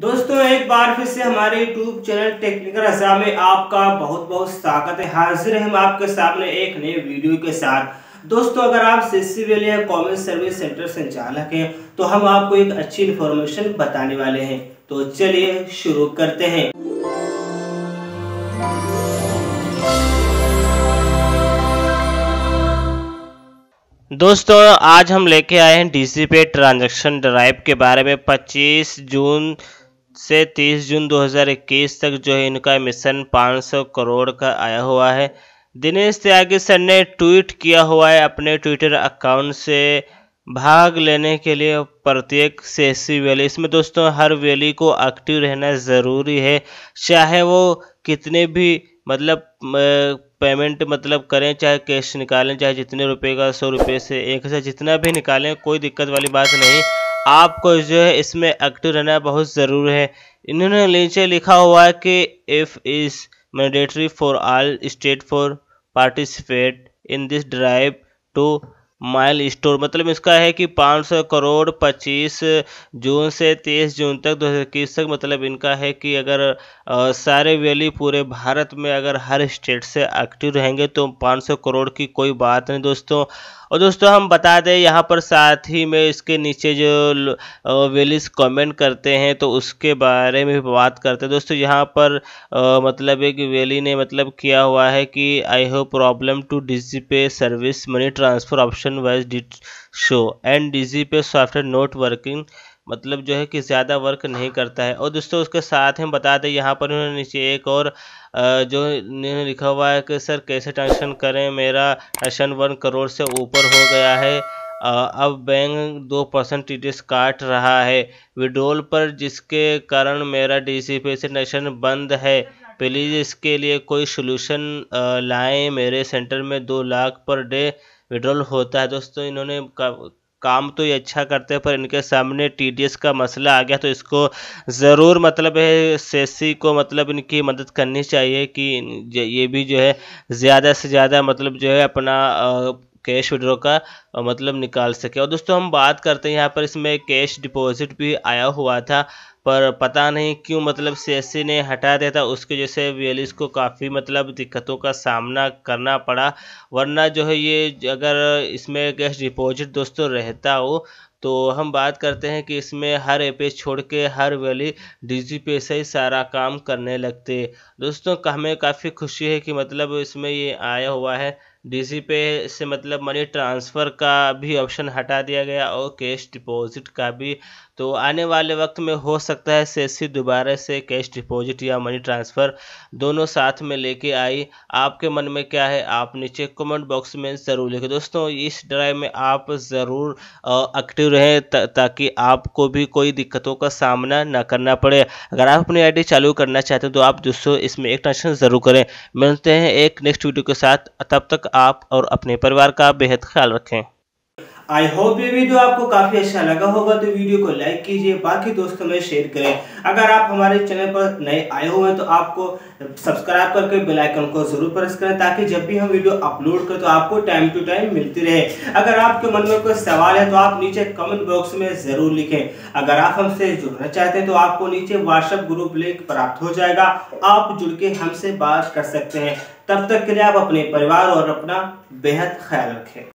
दोस्तों एक बार फिर से हमारे YouTube चैनल टेक्निकल हसा में आपका बहुत बहुत स्वागत है हाजिर हम आपके सामने एक नए वीडियो के साथ दोस्तों अगर आप सीसी वेल या कॉमन सर्विस सेंटर संचालक हैं तो हम आपको एक अच्छी इन्फॉर्मेशन बताने वाले हैं तो चलिए शुरू करते हैं दोस्तों आज हम लेके आए हैं डीसी पे ट्रांजैक्शन ड्राइव के बारे में 25 जून से 30 जून 2021 तक जो है इनका मिशन 500 करोड़ का आया हुआ है दिनेश त्यागी सर ने ट्वीट किया हुआ है अपने ट्विटर अकाउंट से भाग लेने के लिए प्रत्येक सेसी वैली इसमें दोस्तों हर वैली को एक्टिव रहना ज़रूरी है चाहे वो कितने भी मतलब पेमेंट मतलब करें चाहे कैश निकालें चाहे जितने रुपए का सौ रुपये से एक हज़ार जितना भी निकालें कोई दिक्कत वाली बात नहीं आपको जो है इसमें एक्टिव रहना बहुत ज़रूरी है इन्होंने नीचे लिखा हुआ है कि if is mandatory for all state for participate in this drive to mile store मतलब इसका है कि 500 करोड़ 25 जून से 30 जून तक दो तक मतलब इनका है कि अगर आ, सारे वैली पूरे भारत में अगर हर स्टेट से एक्टिव रहेंगे तो 500 करोड़ की कोई बात नहीं दोस्तों और दोस्तों हम बता दें यहाँ पर साथ ही में इसके नीचे जो वेलीस कमेंट करते हैं तो उसके बारे में भी बात करते हैं दोस्तों यहाँ पर आ, मतलब एक वेली ने मतलब किया हुआ है कि I have problem to Digi Pay service money transfer option option wise did show and D pay software not working मतलब जो है कि ज़्यादा वर्क नहीं करता है और दोस्तों उसके साथ हम बता दें यहाँ पर उन्होंने नीचे एक और जो इन्होंने लिखा हुआ है कि सर कैसे ट्रांजेक्शन करें मेरा ट्रांजेक्शन वन करोड़ से ऊपर हो गया है अब बैंक दो परसेंट टी काट रहा है विड्रोल पर जिसके कारण मेरा डी से ट्रांजेक्शन बंद है प्लीज़ इसके लिए कोई सोल्यूशन लाएँ मेरे सेंटर में दो लाख पर डे विड्रॉल होता है दोस्तों इन्होंने का, काम तो ये अच्छा करते हैं पर इनके सामने टीडीएस का मसला आ गया तो इसको ज़रूर मतलब है सेसी e को मतलब इनकी मदद करनी चाहिए कि ये भी जो है ज़्यादा से ज़्यादा मतलब जो है अपना आ, कैश विड्रॉ का मतलब निकाल सके और दोस्तों हम बात करते हैं यहाँ पर इसमें कैश डिपॉजिट भी आया हुआ था पर पता नहीं क्यों मतलब सीएससी ने हटा दिया था उसके वजह से वीएलएस को काफ़ी मतलब दिक्कतों का सामना करना पड़ा वरना जो है ये अगर इसमें कैश डिपॉजिट दोस्तों रहता हो तो हम बात करते हैं कि इसमें हर पे छोड़ के हर वाली डी पे से ही सारा काम करने लगते दोस्तों हमें काफ़ी खुशी है कि मतलब इसमें ये आया हुआ है डी पे से मतलब मनी ट्रांसफ़र का भी ऑप्शन हटा दिया गया और कैश डिपॉजिट का भी तो आने वाले वक्त में हो सकता है सेसी दोबारा से कैश डिपॉजिट या मनी ट्रांसफ़र दोनों साथ में लेके आई आपके मन में क्या है आप नीचे कमेंट बॉक्स में ज़रूर लिखें दोस्तों इस ड्राइव में आप ज़रूर एक्टिव रहे ताकि आपको भी कोई दिक्कतों का सामना ना करना पड़े अगर आप अपनी आईडी चालू करना चाहते हैं तो आप दोस्तों इसमें एक ट्रांजेक्शन ज़रूर करें मिलते हैं एक नेक्स्ट वीडियो के साथ तब तक आप और अपने परिवार का बेहद ख्याल रखें आई होप ये वीडियो आपको काफ़ी अच्छा लगा होगा तो वीडियो को लाइक कीजिए बाकी दोस्तों में शेयर करें अगर आप हमारे चैनल पर नए आए हुए हैं तो आपको सब्सक्राइब करके बेल आइकन को जरूर प्रेस करें ताकि जब भी हम वीडियो अपलोड करें तो आपको टाइम टू टाइम मिलती रहे अगर आपके मन में कोई सवाल है तो आप नीचे कमेंट बॉक्स में ज़रूर लिखें अगर आप हमसे जुड़ना चाहते हैं तो आपको नीचे व्हाट्सएप ग्रुप लिंक प्राप्त हो जाएगा आप जुड़ के हमसे बात कर सकते हैं तब तक के लिए आप अपने परिवार और अपना बेहद ख्याल रखें